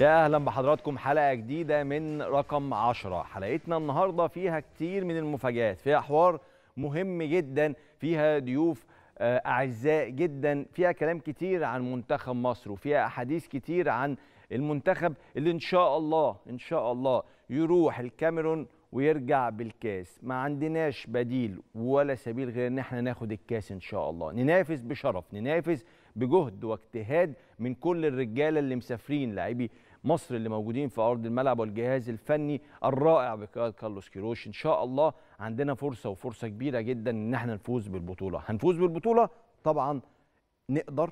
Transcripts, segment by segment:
يا اهلا بحضراتكم حلقه جديده من رقم 10 حلقتنا النهارده فيها كتير من المفاجآت فيها حوار مهم جدا فيها ضيوف آه، اعزاء جدا فيها كلام كتير عن منتخب مصر وفيها احاديث كتير عن المنتخب اللي ان شاء الله ان شاء الله يروح الكاميرون ويرجع بالكاس ما عندناش بديل ولا سبيل غير ان احنا ناخد الكاس ان شاء الله ننافس بشرف ننافس بجهد واجتهاد من كل الرجاله اللي مسافرين لاعبي مصر اللي موجودين في ارض الملعب والجهاز الفني الرائع بقياده كارلوس كيروش ان شاء الله عندنا فرصه وفرصه كبيره جدا ان احنا نفوز بالبطوله هنفوز بالبطوله طبعا نقدر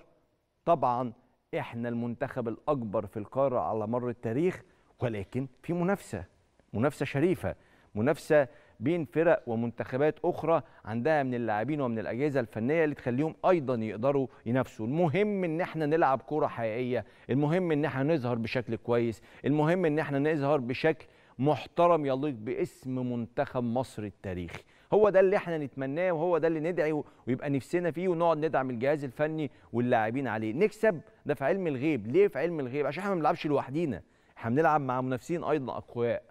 طبعا احنا المنتخب الاكبر في القاره على مر التاريخ ولكن في منافسه منافسه شريفه منافسه بين فرق ومنتخبات اخرى عندها من اللاعبين ومن الاجهزه الفنيه اللي تخليهم ايضا يقدروا ينافسوا المهم ان احنا نلعب كوره حقيقيه المهم ان احنا نظهر بشكل كويس المهم ان احنا نظهر بشكل محترم يليق باسم منتخب مصر التاريخي هو ده اللي احنا نتمناه وهو ده اللي ندعي ويبقى نفسنا فيه ونقعد ندعم الجهاز الفني واللاعبين عليه نكسب ده في علم الغيب ليه في علم الغيب عشان احنا ما بنلعبش لوحدينا احنا بنلعب مع منافسين ايضا اقوياء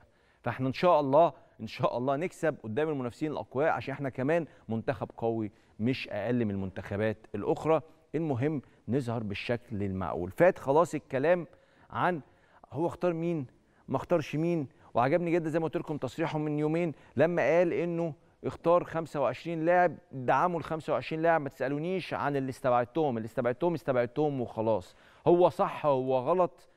فاحنا ان شاء الله ان شاء الله نكسب قدام المنافسين الاقوياء عشان احنا كمان منتخب قوي مش اقل من المنتخبات الاخرى المهم نظهر بالشكل المعقول فات خلاص الكلام عن هو اختار مين ما اختارش مين وعجبني جدا زي ما قلت لكم تصريحه من يومين لما قال انه اختار 25 لاعب دعموا ال 25 لاعب ما تسالونيش عن اللي استبعدتهم اللي استبعدتهم استبعدتهم وخلاص هو صح هو غلط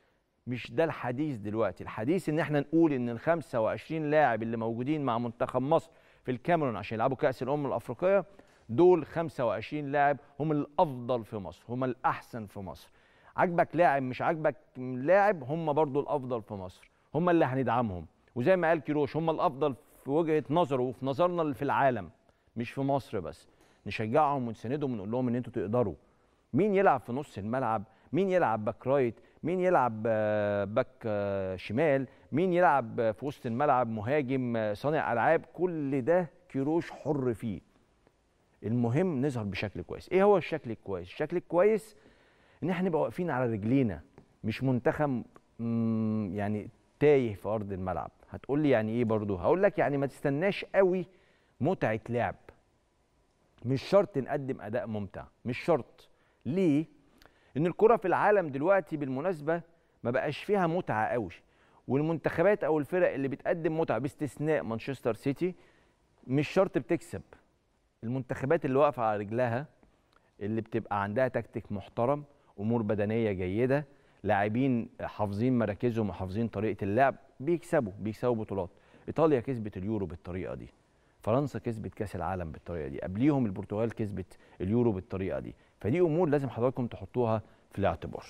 مش ده الحديث دلوقتي الحديث ان احنا نقول ان ال 25 لاعب اللي موجودين مع منتخب مصر في الكاميرون عشان يلعبوا كاس الامم الافريقيه دول 25 لاعب هم الافضل في مصر هم الاحسن في مصر عاجبك لاعب مش عاجبك لاعب هم برضو الافضل في مصر هم اللي هندعمهم وزي ما قال كيروش هم الافضل في وجهه نظره وفي نظرنا في العالم مش في مصر بس نشجعهم ونسندهم ونقول لهم ان انتوا تقدروا مين يلعب في نص الملعب مين يلعب باك رايت مين يلعب آه، باك آه، شمال مين يلعب في وسط الملعب مهاجم آه، صانع العاب كل ده كيروش حر فيه المهم نظهر بشكل كويس ايه هو الشكل الكويس الشكل الكويس ان احنا نبقى واقفين على رجلينا مش منتخب يعني تايه في ارض الملعب هتقول لي يعني ايه برضه هقول لك يعني ما تستناش قوي متعه لعب مش شرط نقدم اداء ممتع مش شرط ليه لان الكره في العالم دلوقتي بالمناسبه ما بقاش فيها متعه قوي والمنتخبات او الفرق اللي بتقدم متعه باستثناء مانشستر سيتي مش شرط بتكسب المنتخبات اللي واقفه على رجلها اللي بتبقى عندها تكتيك محترم امور بدنيه جيده لاعبين حافظين مراكزهم وحافظين طريقه اللعب بيكسبوا بيكسبوا بطولات ايطاليا كسبت اليورو بالطريقه دي فرنسا كسبت كاس العالم بالطريقه دي قبليهم البرتغال كسبت اليورو بالطريقه دي فدي امور لازم حضراتكم تحطوها في الاعتبار